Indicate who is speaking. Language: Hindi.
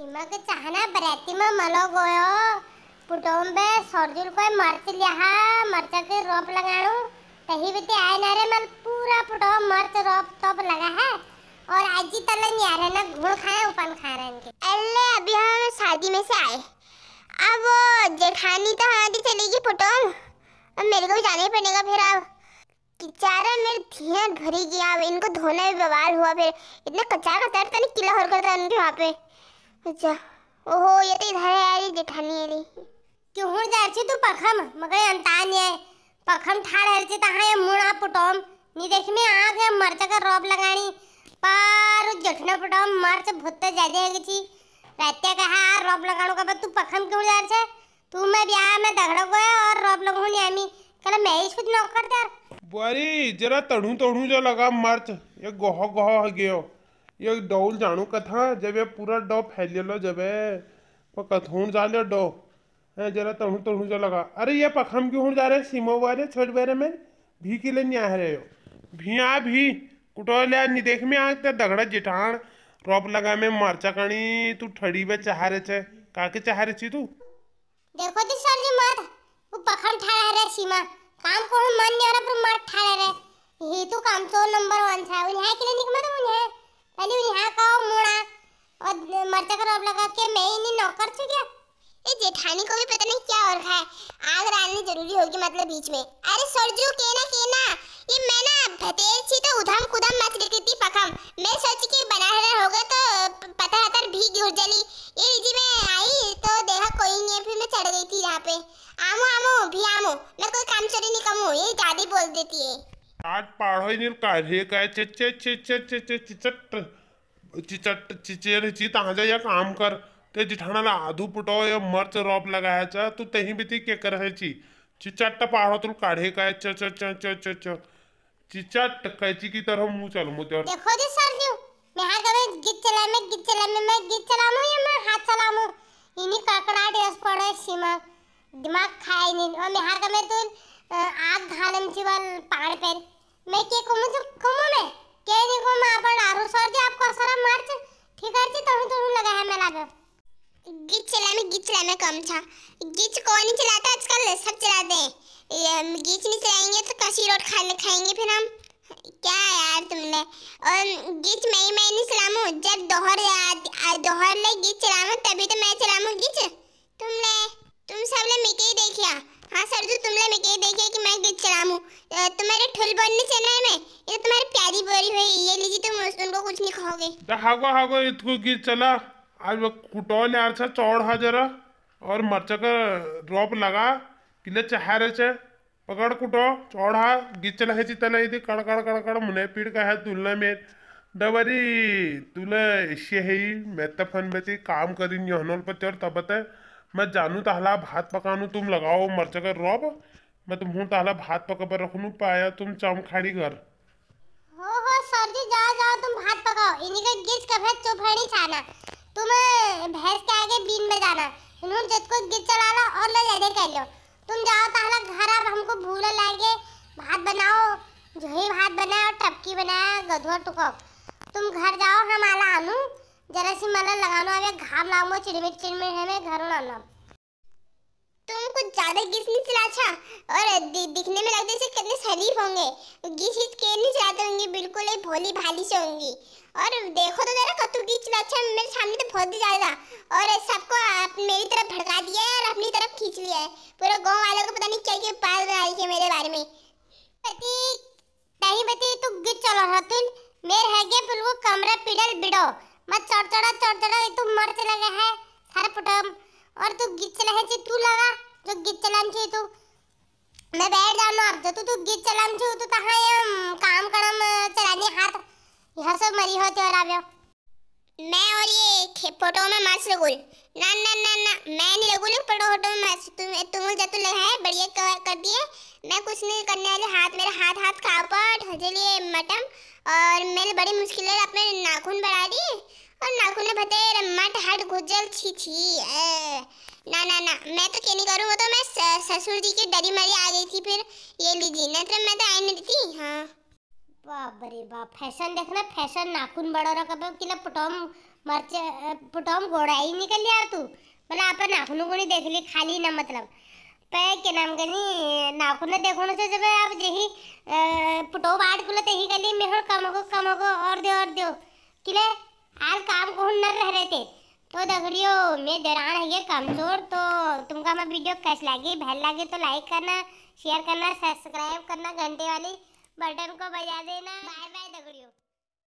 Speaker 1: सीमा के चाहना बराती में मलो गयो ಬರತಿಮ बे ಪುಟೊಂಬೆ को मरच लिया ಯಹ के रोप लगाणो तही बिते आय नारे मन पूरा पुटो मरच रोप टॉप लगा है और आज ही तले न्यारे ना घुड़ खाए उपन खा रहे हैं अल्ले अभी हम शादी में से आए अब जेठानी तो हमारी चलेगी पुटो अब मेरे को भी जाना ही पड़ेगा फिर अब चारा मेरे धीरे भरी गया अब इनको धोना भी बवाल हुआ फिर इतना कचरा कचरा तो नहीं किला हर करता उनके वहाँ पे अच्छा ओहो ये तो यति है आली देखानी आली केहुण जायचे तू पखम मगर अंता नहीं है पखम ठाड़ हरचे तहा तो ये मुणा पुटोम नी देख में आग है मर्च का रोब लगानी पर जठना पुटोम मर्च भुत्त जादे है छी रात्य कहा रोब लगाणो का हाँ, तू पखम क्यों जायचे तू मैं ब्याह में दगड़ गया और रोब लगाऊं नहीं आमी कल मैं ही खुद नौकर तार
Speaker 2: बुआरी जरा तड़ू तड़ू जो लगा मर्च ये गोहो गोहो हो गयो ये डोल जाणू कथा जब ये पूरा डो फैल फैलियलो जब कथून जा लो डो है जरा तढ़ू तुम जो लगा अरे ये पखम क्यों जा रहे सीमो वाले छोट बेरे में भी के लिए न्याह रहे हो भी आ भी कुटो ले नहीं देख में आते दगड़ा जिठान रोप लगा में मरचा कणी तू ठड़ी बे चहारे छे काके चहारे छी तू
Speaker 1: देखो दी सर जी मत वो पखम ठा रहे सीमा काम को मन नहीं आ रहा पर मार ठा रहे ये तो काम तो नंबर 1 था उन्हें के लिए निकमा तो मुझे અને હા કહો मुड़ा और मरचा का रोब लगा के मैं इन्हें नौकर छू क्या ये जेठानी को भी पता नहीं क्या और है आग डालनी जरूरी होगी मतलब बीच में अरे सरजू के ना के ना ये मैं ना भतेर छी तो उधम कुदम मच गई थी पकम मैं सोची कि बना हर होगा तो पता है तर भी गिर जली ये जी मैं आई तो देखा कोई नहीं फिर मैं चढ़ गई थी यहाँ पे आमो आमो भी आमो मैं कोई काम चोरी नहीं कमू ये दादी बोल देती है
Speaker 2: आज पाड़ो ही कार्य काय चिचे चिचे चिचे चिचट चिचट चिचेची तहाजा या काम कर ते जिठाणाला आधू पुटो या मर्च लगाया चा तू तेही बी ती के करायची चिचट पाड़ो तुल काढे काय चिचट कैची की तरह मुंह चल मुंह देखो
Speaker 1: दे सर जी मैं हाथ दबे गीत चला मैं गीत चला मैं मैं गीत चला मैं या मैं हाथ चला मैं इन्हीं काकड़ा पड़े सीमा दिमाग खाए नहीं और मैं हाथ दबे तो आग घालम चिवल पहाड़ पर मैं के મેકે કોમો જો के મે કે દેખો માં પર આરો સર જે આપકો સારા માર્ચ ઠીક છે તો હું તો લગા હે મે લાગો गिच चलाने गिच चलाना कम था गिच कौन ही चलाता आजकल सब चलाते हैं गिच नहीं चलाएंगे तो कसी रोड खा खाएंगे फिर हम क्या यार तुमने और गिच मैं ही मैं नहीं चलाऊँ जब दोहर दोहर ले गिच चलाऊँ तभी तो मैं चलाऊँ गिच तुमने तुम सब ने मिके ही देखिया हाँ सर सरजू तुमले मैं कह देखिए कि मैं गिट चला हूँ तुम्हारे ठुल बनने चल रहे मैं ये तो तुम्हारे प्यारी बोरी हुई ये लीजिए तुम उनको कुछ नहीं खाओगे
Speaker 2: तो हाँ हागो इतको गिट चला आज वो कुटोन यार सा चौड़ हा जरा और मर्च का ड्रॉप लगा किले चहरे से पकड़ कुटो चौड़ा हाँ, गिच चला है चितना इधर कड़ कड़ कड़ कड़ मुने पीड़ का है तुलना में डबरी तुला इश्य है मैं तफन तो बेती काम करी नहीं हनोल पत्ते और तब बताए मैं जानू ताहला भात पकानू तुम लगाओ मर्च कर रोब मैं तुम हूँ ताहला भात पका पर रखनू पाया तुम चाम खाड़ी कर हो
Speaker 1: हो सर जी जाओ जाओ तुम भात पकाओ इन्हीं का गिज कफे चोफड़ी छाना तुम भैंस के आगे बीन बजाना इन्होंने जत को गिज चला ला और ले जाने कर लो तुम जाओ ताहला घर अब हमको भूल लाएंगे भात बनाओ जो ही भात बनाया और टपकी बनाया गधुआ टुको तुम घर जाओ हम आला आनू जरा सी मला लगानो आवे घाम ना हो चिड़मिट चिड़मिट है मैं घर ना ना तुम कुछ ज्यादा गीस नहीं चला अच्छा और दिखने में लगते से कितने शरीफ होंगे गीस गीस के नहीं चलाते होंगे बिल्कुल ही भोली भाली से होंगी और देखो तो जरा कतू गीस चला अच्छा मेरे सामने तो बहुत ही ज्यादा और सबको आप मेरी तरफ भड़का दिया है और अपनी तरफ खींच लिया है पूरा गाँव वालों को पता नहीं क्या क्या बात बनाई है मेरे बारे में पति नहीं बती तू गिर चलो रतुल मेरे है के बिल्कुल कमरा पिडल बिड़ो मत चढ़ चढ़ा चढ़चड़ा चढ़चड़ा तू तो मर से लगा है सारा पटम और तू गिच चला है तू लगा जो गिच चलाम छे तू मैं बैठ जानो आप जो तू तू गिच चलाम छे तू तहां ये काम करम चलाने हाथ
Speaker 2: यहां से मरी होते
Speaker 1: और आव्यो मैं और ये खेपोटो में मास लगुल ना ना ना ना मैं नहीं लगुल पटो होटो में मास तू तू जा तू लगा है बढ़िया कर दिए मैं कुछ नहीं करने वाली हाथ मेरा हाथ हाथ कापड़ हजेली मटम और मैंने बड़ी मुश्किल से अपने नाखून बढ़ा दिए और नाखून भतेर मट हट गुजल छी छी ना ना ना मैं तो क्या नहीं करूँ वो तो मैं ससुर जी की डरी मरी आ गई थी फिर ये लीजिए ना तो मैं तो आई नहीं थी हाँ बाप रे बाप फैशन देखना फैशन नाखून बड़ा रखा पर किला पटोम मर्च पटोम घोड़ा ही निकल यार तू मतलब आप नाखूनों को नहीं देख ली खाली ना मतलब तो के नाम कनी नाखुन देखो से जब आप जही पुटो बाट कुल तही गली मेहर को कमगो को और दे और दे किले आल काम को न रह रहे थे तो दगड़ियो मैं दरान है ये कमज़ोर तो तुमका मैं वीडियो कैस लगी भल लगे तो लाइक करना शेयर करना सब्सक्राइब करना घंटे वाली
Speaker 2: बटन को बजा देना बाय
Speaker 1: बाय दगड़ियो